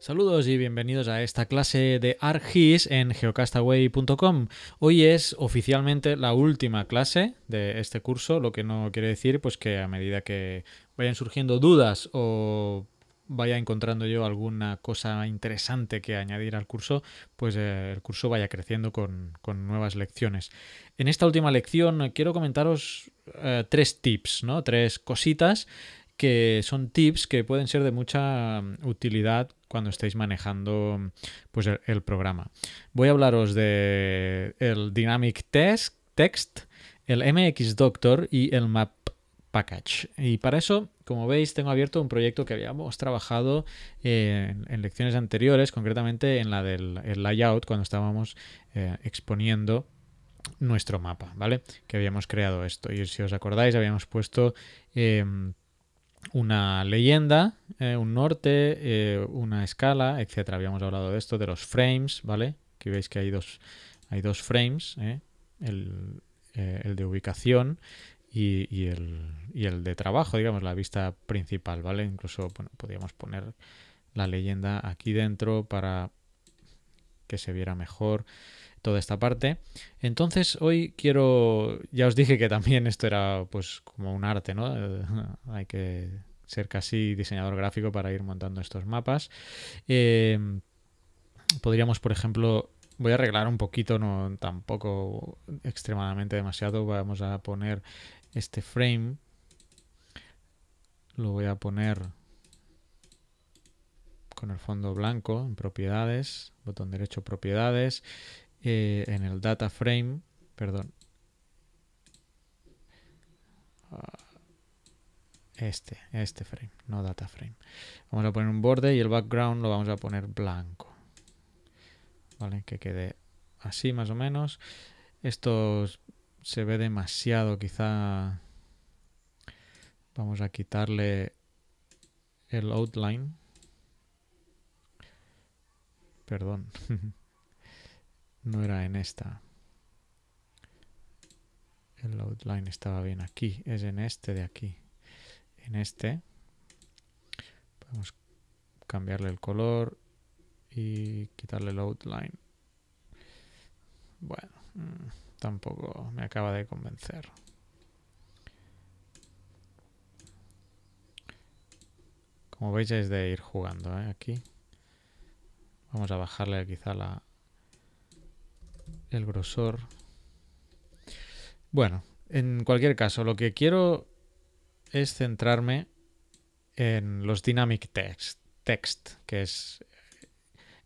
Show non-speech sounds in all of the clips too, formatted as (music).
Saludos y bienvenidos a esta clase de Argis en geocastaway.com. Hoy es oficialmente la última clase de este curso, lo que no quiere decir pues que a medida que vayan surgiendo dudas o vaya encontrando yo alguna cosa interesante que añadir al curso, pues eh, el curso vaya creciendo con, nuevas lecciones. En esta última lección quiero comentaros eh, tres tips, ¿no? Tres cositas que son tips que pueden ser de mucha mm, utilidad cuando estéis manejando mm, pues, el, programa. Voy a hablaros de el Dynamic Test, Text, el MX Doctor y el Map Package. Y para eso, como veis, tengo abierto un proyecto que habíamos trabajado eh, en, lecciones anteriores, concretamente en la del layout, cuando estábamos eh, exponiendo nuestro mapa, ¿vale? Que habíamos creado esto. Y si os acordáis, habíamos puesto... Em, una leyenda, eh, un norte, eh, una escala, etcétera. Habíamos hablado de esto, de los frames, ¿vale? Que veis que hay dos, hay dos frames, ¿eh? El, de ubicación y, el, de trabajo, digamos, la vista principal, ¿vale? Incluso, podríamos poner la leyenda aquí dentro para que se viera mejor de esta parte. Entonces hoy quiero, ya os dije que también esto era pues como un arte, ¿no? Eh, hay que ser casi diseñador gráfico para ir montando estos mapas. Em, podríamos, por ejemplo, voy a arreglar un poquito, no tampoco extremadamente demasiado, vamos a poner este frame, lo voy a poner con el fondo blanco en propiedades, botón derecho propiedades, eh, en el data frame, perdón, ah, este, este frame, no data frame. Vamos a poner un borde y el background lo vamos a poner blanco. ¿Vale? Que quede así más o menos. Esto se ve demasiado, quizá vamos a quitarle el outline. Perdón. (laughs) no era en esta. El outline estaba bien aquí, es en este de aquí. En este podemos cambiarle el color y quitarle el outline. Bueno, mm, tampoco me acaba de convencer. Como veis es de ir jugando ¿eh? aquí. Vamos a bajarle quizá la, el grosor. Bueno, en cualquier caso, lo que quiero es centrarme en los dynamic text, text que es,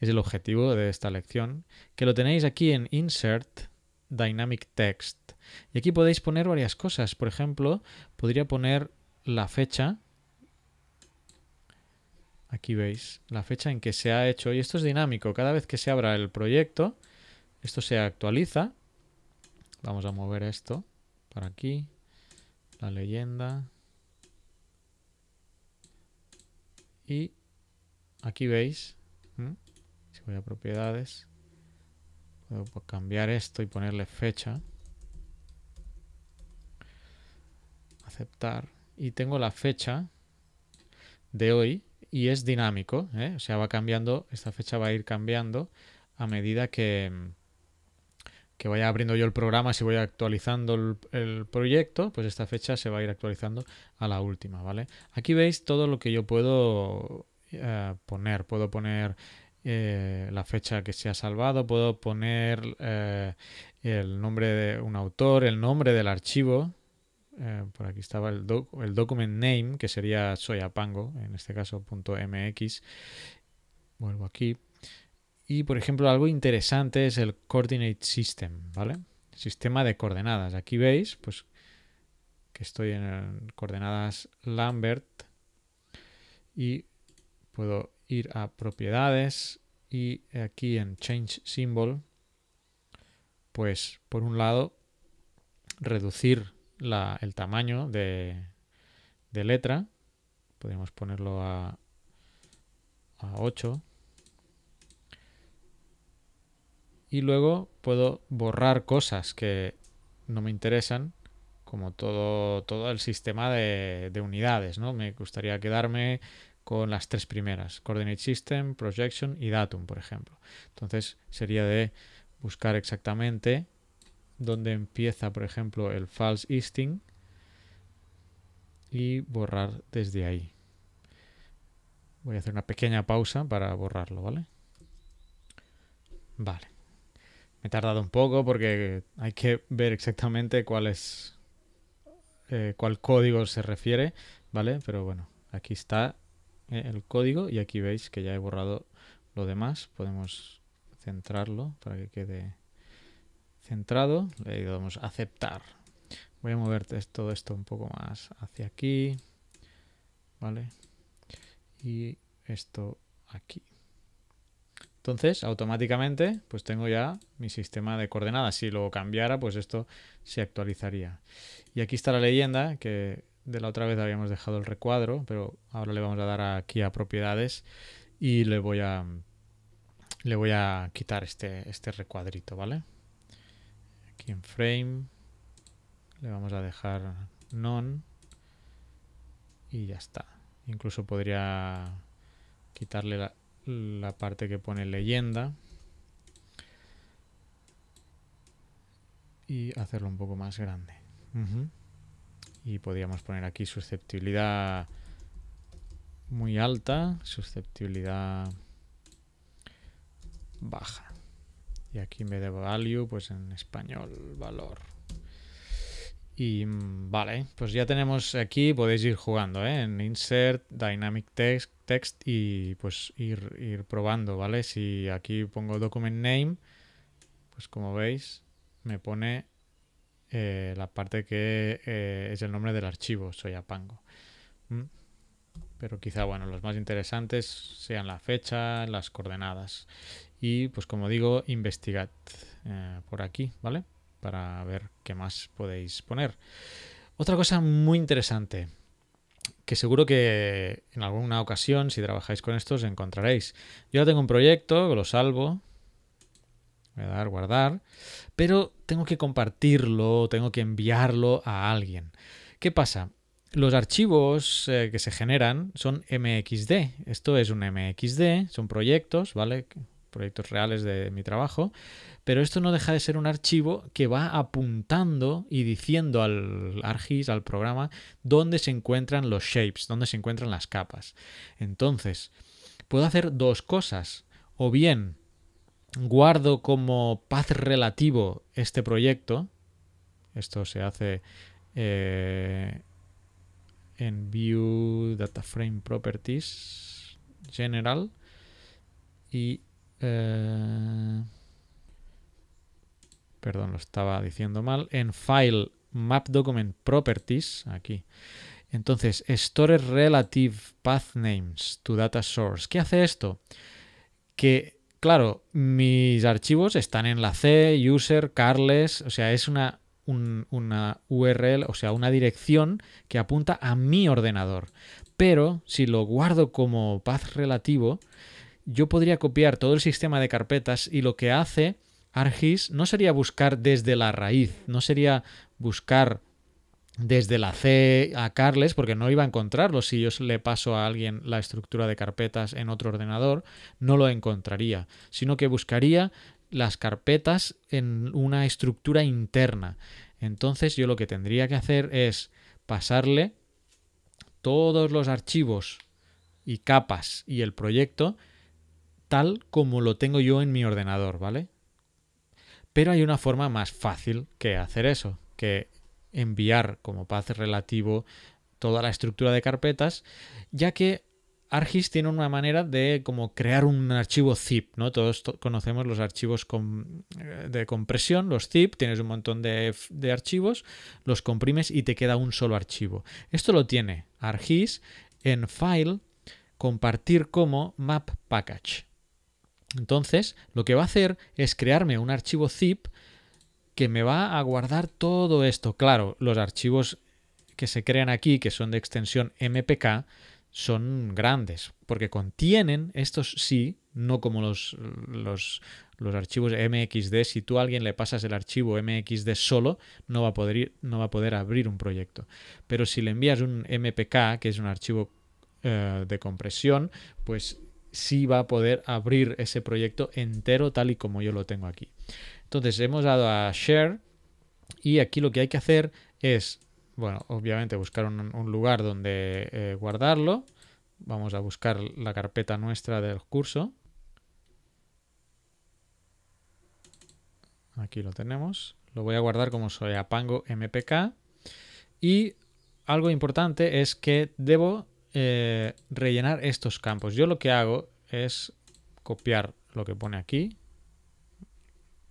es el objetivo de esta lección, que lo tenéis aquí en insert dynamic text. Y aquí podéis poner varias cosas. Por ejemplo, podría poner la fecha. Aquí veis la fecha en que se ha hecho. Y esto es dinámico. Cada vez que se abra el proyecto, esto se actualiza. Vamos a mover esto para aquí. La leyenda. Y aquí veis. Si voy a propiedades. Puedo cambiar esto y ponerle fecha. Aceptar. Y tengo la fecha de hoy. Y es dinámico. ¿eh? O sea, va cambiando. Esta fecha va a ir cambiando a medida que que vaya abriendo yo el programa, si voy actualizando el, proyecto, pues esta fecha se va a ir actualizando a la última, ¿vale? Aquí veis todo lo que yo puedo eh, poner. Puedo poner eh, la fecha que se ha salvado, puedo poner eh, el nombre de un autor, el nombre del archivo. por aquí estaba el, el document name, que sería soyapango, en este caso .mx. Vuelvo aquí, y, por ejemplo, algo interesante es el Coordinate System, ¿vale? Sistema de coordenadas. Aquí veis, pues, que estoy en coordenadas Lambert y puedo ir a propiedades y aquí en Change Symbol, pues, por un lado, reducir el tamaño de, letra. podemos ponerlo a, a 8 y luego puedo borrar cosas que no me interesan, como todo, todo el sistema de, unidades, ¿no? Me gustaría quedarme con las tres primeras, Coordinate System, Projection y Datum, por ejemplo. Entonces sería de buscar exactamente dónde empieza, por ejemplo, el False Easting y borrar desde ahí. Voy a hacer una pequeña pausa para borrarlo, ¿vale? Vale. Me he tardado un poco porque hay que ver exactamente cuál es eh, cuál código se refiere, ¿vale? Pero bueno, aquí está eh, el código y aquí veis que ya he borrado lo demás. Podemos centrarlo para que quede centrado. Le damos aceptar. Voy a mover todo esto un poco más hacia aquí, ¿vale? Y esto aquí. Entonces, automáticamente, pues tengo ya mi sistema de coordenadas. Si lo cambiara, pues esto se actualizaría. Y aquí está la leyenda, que de la otra vez habíamos dejado el recuadro, pero ahora le vamos a dar aquí a propiedades y le voy a, le voy a quitar este, este recuadrito, ¿vale? Aquí en frame le vamos a dejar non y ya está. Incluso podría quitarle la, la parte que pone leyenda y hacerlo un poco más grande. Y podríamos poner aquí susceptibilidad muy alta, susceptibilidad baja. Y aquí en vez de value, pues en español, valor. Y mm, vale, pues ya tenemos aquí, podéis ir jugando ¿eh? en Insert, Dynamic Text, text y pues ir, probando, ¿vale? Si aquí pongo document name, pues como veis me pone eh, la parte que eh, es el nombre del archivo, soy apango. Pero quizá, bueno, los más interesantes sean la fecha, las coordenadas. Y pues como digo, investigad eh, por aquí, ¿vale? Para ver qué más podéis poner. Otra cosa muy interesante, que seguro que en alguna ocasión, si trabajáis con estos, encontraréis. Yo tengo un proyecto, lo salvo, voy a dar guardar, pero tengo que compartirlo, tengo que enviarlo a alguien. ¿Qué pasa? Los archivos eh, que se generan son MXD. Esto es un MXD, son proyectos, ¿vale? proyectos reales de mi trabajo, pero esto no deja de ser un archivo que va apuntando y diciendo al ArcGIS, al programa, dónde se encuentran los shapes, dónde se encuentran las capas. Entonces, puedo hacer dos cosas, o bien guardo como path relativo este proyecto, esto se hace eh, en View Data Frame Properties General, y eh, perdón, lo estaba diciendo mal. En File, Map Document Properties, aquí. Entonces, Store Relative Path Names to Data Source. ¿Qué hace esto? Que, claro, mis archivos están en la C, user, carles, o sea, es una, una URL, o sea, una dirección que apunta a mi ordenador. Pero si lo guardo como path relativo, yo podría copiar todo el sistema de carpetas y lo que hace Argis no sería buscar desde la raíz, no sería buscar desde la C a Carles, porque no iba a encontrarlo. Si yo le paso a alguien la estructura de carpetas en otro ordenador, no lo encontraría, sino que buscaría las carpetas en una estructura interna. Entonces yo lo que tendría que hacer es pasarle todos los archivos y capas y el proyecto tal como lo tengo yo en mi ordenador, ¿vale? Pero hay una forma más fácil que hacer eso, que enviar como paz relativo toda la estructura de carpetas, ya que Argis tiene una manera de como crear un archivo zip, ¿no? Todos conocemos los archivos eh, de compresión, los zip, tienes un montón de, archivos, los comprimes y te queda un solo archivo. Esto lo tiene Argis en File, Compartir como Map Package. Entonces, lo que va a hacer es crearme un archivo zip que me va a guardar todo esto. Claro, los archivos que se crean aquí, que son de extensión MPK, son grandes, porque contienen, estos sí, no como los, los, los, archivos MXD, si tú a alguien le pasas el archivo MXD solo, no va, a poder no va a poder abrir un proyecto. Pero si le envías un MPK, que es un archivo eh, de compresión, pues sí va a poder abrir ese proyecto entero tal y como yo lo tengo aquí. Entonces hemos dado a share y aquí lo que hay que hacer es, bueno, obviamente buscar un, lugar donde eh, guardarlo. Vamos a buscar la carpeta nuestra del curso. Aquí lo tenemos. Lo voy a guardar como soy Apango MPK. Y algo importante es que debo eh, rellenar estos campos. Yo lo que hago es copiar lo que pone aquí.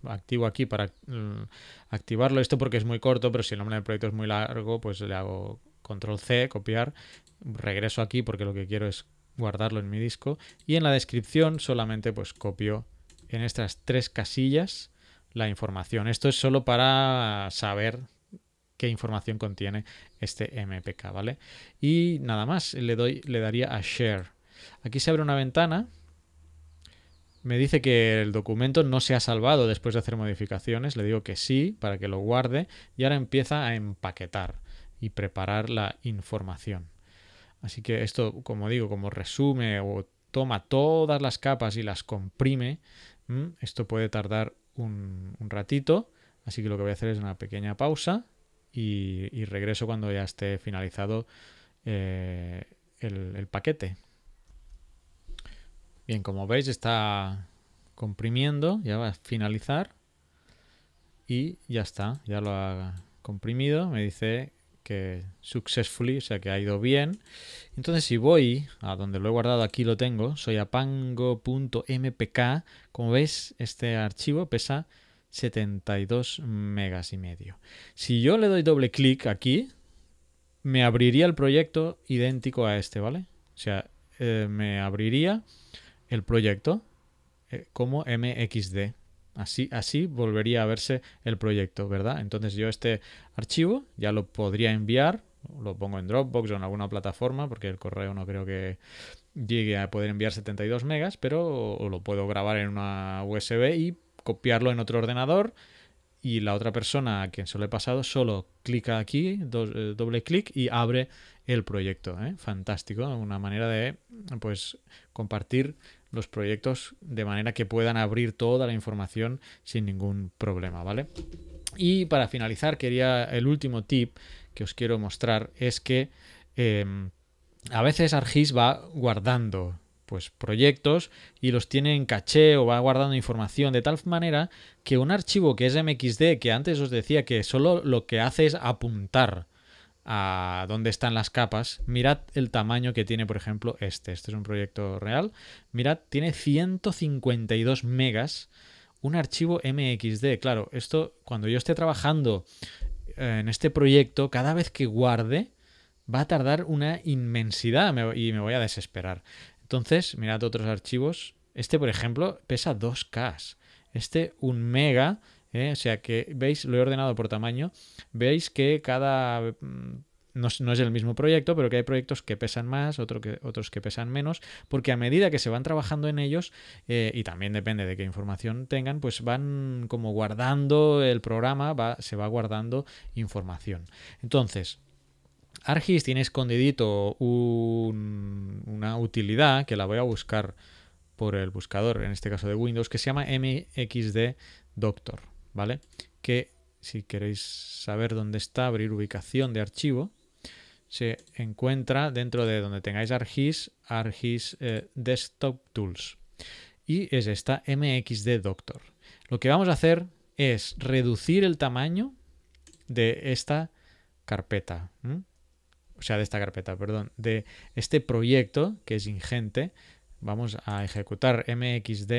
Activo aquí para mm, activarlo. Esto porque es muy corto, pero si el nombre del proyecto es muy largo, pues le hago control C, copiar. Regreso aquí porque lo que quiero es guardarlo en mi disco. Y en la descripción solamente pues copio en estas tres casillas la información. Esto es solo para saber qué información contiene este MPK, ¿vale? Y nada más, le, doy, le daría a Share. Aquí se abre una ventana me dice que el documento no se ha salvado después de hacer modificaciones. Le digo que sí para que lo guarde y ahora empieza a empaquetar y preparar la información. Así que esto, como digo, como resume o toma todas las capas y las comprime, esto puede tardar un, un ratito. Así que lo que voy a hacer es una pequeña pausa y, regreso cuando ya esté finalizado eh, el, paquete. Bien, como veis está comprimiendo, ya va a finalizar y ya está, ya lo ha comprimido, me dice que successfully, o sea que ha ido bien. Entonces si voy a donde lo he guardado, aquí lo tengo, soy a pango.mpk como veis este archivo pesa 72 megas y medio. Si yo le doy doble clic aquí, me abriría el proyecto idéntico a este, ¿vale? O sea, eh, me abriría el proyecto eh, como MXD. Así, así volvería a verse el proyecto, ¿verdad? Entonces yo este archivo ya lo podría enviar, lo pongo en Dropbox o en alguna plataforma, porque el correo no creo que llegue a poder enviar 72 megas, pero lo puedo grabar en una USB y copiarlo en otro ordenador y la otra persona a quien se he pasado solo clica aquí, eh, doble clic y abre el proyecto. ¿eh? Fantástico, una manera de pues compartir los proyectos de manera que puedan abrir toda la información sin ningún problema, ¿vale? Y para finalizar, quería el último tip que os quiero mostrar es que em, a veces Argis va guardando pues, proyectos y los tiene en caché o va guardando información de tal manera que un archivo que es MXD, que antes os decía que solo lo que hace es apuntar a dónde están las capas, mirad el tamaño que tiene, por ejemplo, este. Este es un proyecto real. Mirad, tiene 152 megas. Un archivo MXD. Claro, esto cuando yo esté trabajando eh, en este proyecto, cada vez que guarde, va a tardar una inmensidad y me voy a desesperar. Entonces, mirad otros archivos. Este, por ejemplo, pesa 2K. Este, un mega. ¿eh? O sea que, veis, lo he ordenado por tamaño. Veis que cada mm, no, es el mismo proyecto, pero que hay proyectos que pesan más, que, otros que pesan menos, porque a medida que se van trabajando en ellos, eh, y también depende de qué información tengan, pues van como guardando el programa, se va guardando información. Entonces, Argis tiene escondidito una utilidad que la voy a buscar por el buscador, en este caso de Windows, que se llama MXD Doctor, ¿vale? Que si queréis saber dónde está, abrir ubicación de archivo, se encuentra dentro de donde tengáis Argis, Argis eh, Desktop Tools. Y es esta MXD Doctor. Lo que vamos a hacer es reducir el tamaño de esta carpeta o sea, de esta carpeta, perdón, de este proyecto que es ingente, vamos a ejecutar mxd.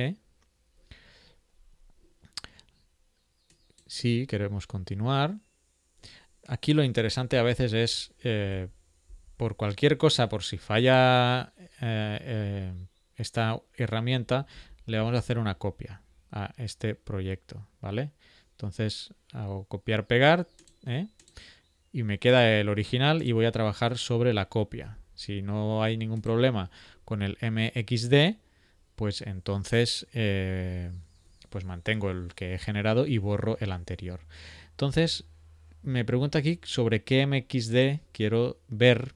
Si queremos continuar. Aquí lo interesante a veces es, eh, por cualquier cosa, por si falla eh, eh, esta herramienta, le vamos a hacer una copia a este proyecto, ¿vale? Entonces hago copiar, pegar, ¿eh? y me queda el original y voy a trabajar sobre la copia. Si no hay ningún problema con el MXD, pues entonces eh, pues mantengo el que he generado y borro el anterior. Entonces me pregunta aquí sobre qué MXD quiero ver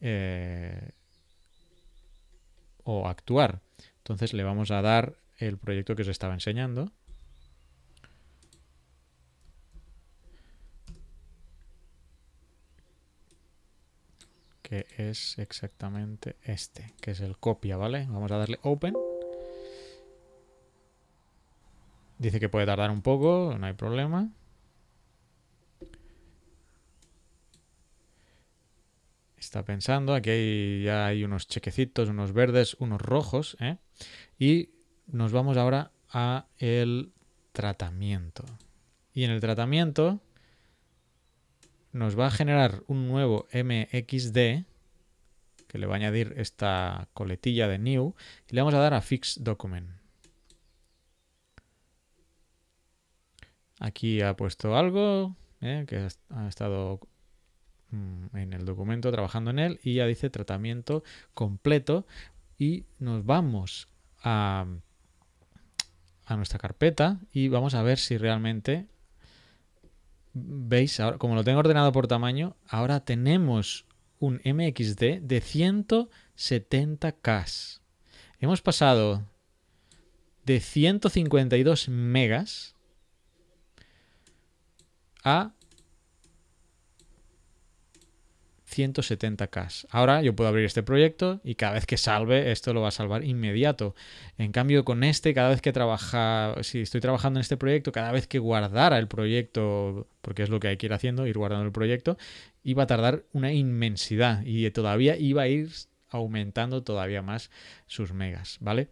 eh, o actuar. Entonces le vamos a dar el proyecto que os estaba enseñando. que es exactamente este, que es el copia, ¿vale? Vamos a darle open. Dice que puede tardar un poco, no hay problema. Está pensando, aquí ya hay unos chequecitos, unos verdes, unos rojos, ¿eh? Y nos vamos ahora a el tratamiento. Y en el tratamiento nos va a generar un nuevo mxd que le va a añadir esta coletilla de new y le vamos a dar a fix document. Aquí ha puesto algo eh, que ha estado mm, en el documento trabajando en él y ya dice tratamiento completo y nos vamos a, a nuestra carpeta y vamos a ver si realmente veis, ahora, como lo tengo ordenado por tamaño, ahora tenemos un MXD de 170K. Hemos pasado de 152 megas a 170K. Ahora yo puedo abrir este proyecto y cada vez que salve, esto lo va a salvar inmediato. En cambio, con este, cada vez que trabaja, si estoy trabajando en este proyecto, cada vez que guardara el proyecto, porque es lo que hay que ir haciendo, ir guardando el proyecto, iba a tardar una inmensidad y todavía iba a ir aumentando todavía más sus megas, ¿vale?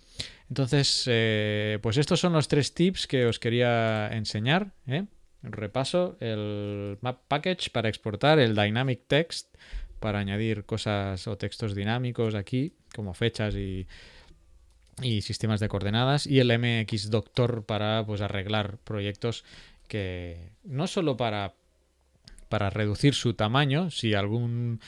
Entonces, eh, pues estos son los tres tips que os quería enseñar. ¿eh? Repaso el map package para exportar el dynamic text para añadir cosas o textos dinámicos aquí, como fechas y, sistemas de coordenadas, y el MX Doctor para pues, arreglar proyectos que no solo para, para reducir su tamaño, si algún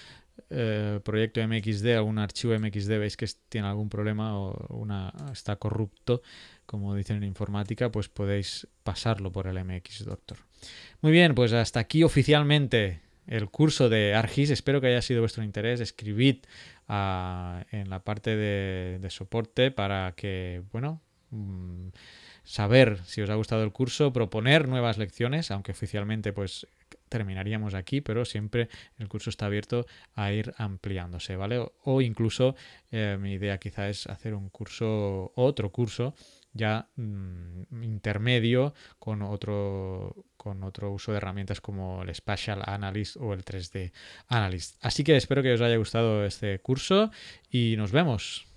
eh, proyecto MXD, algún archivo MXD veis que tiene algún problema o una, está corrupto, como dicen en informática, pues podéis pasarlo por el MX Doctor. Muy bien, pues hasta aquí oficialmente el curso de Argis. Espero que haya sido vuestro interés. Escribid ah, en la parte de, soporte para que, bueno, mm, saber si os ha gustado el curso, proponer nuevas lecciones, aunque oficialmente pues terminaríamos aquí, pero siempre el curso está abierto a ir ampliándose, ¿vale? O, incluso eh, mi idea quizá es hacer un curso, otro curso ya mm, intermedio con otro, con otro uso de herramientas como el Spatial Analyst o el 3D Analyst. Así que espero que os haya gustado este curso y nos vemos.